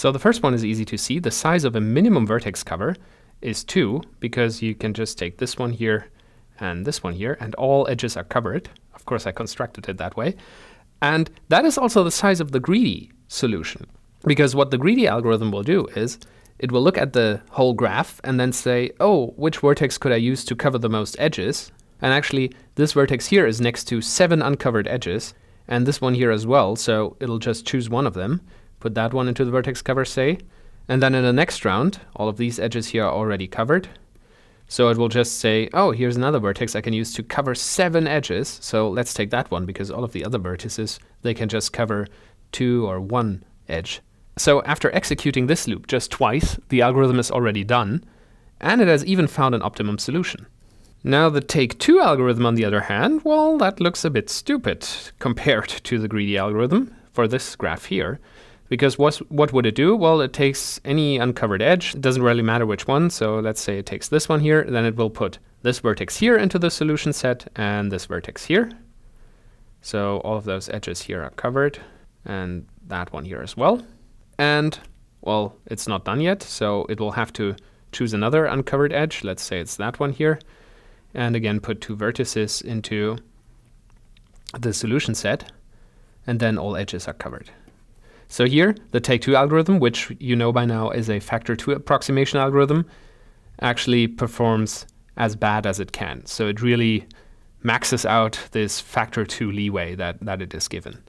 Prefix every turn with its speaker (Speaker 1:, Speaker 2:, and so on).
Speaker 1: So the first one is easy to see. The size of a minimum vertex cover is 2 because you can just take this one here and this one here and all edges are covered. Of course, I constructed it that way. And that is also the size of the greedy solution because what the greedy algorithm will do is it will look at the whole graph and then say, oh, which vertex could I use to cover the most edges? And actually, this vertex here is next to seven uncovered edges and this one here as well, so it'll just choose one of them put that one into the vertex cover, say. And then in the next round, all of these edges here are already covered. So it will just say, oh, here's another vertex I can use to cover seven edges. So let's take that one because all of the other vertices, they can just cover two or one edge. So after executing this loop just twice, the algorithm is already done, and it has even found an optimum solution. Now the take two algorithm on the other hand, well, that looks a bit stupid compared to the greedy algorithm for this graph here. Because what's, what would it do? Well, it takes any uncovered edge. It doesn't really matter which one. So let's say it takes this one here. Then it will put this vertex here into the solution set and this vertex here. So all of those edges here are covered and that one here as well. And well, it's not done yet. So it will have to choose another uncovered edge. Let's say it's that one here. And again, put two vertices into the solution set. And then all edges are covered. So here, the take-two algorithm, which you know by now is a factor two approximation algorithm, actually performs as bad as it can. So it really maxes out this factor two leeway that, that it is given.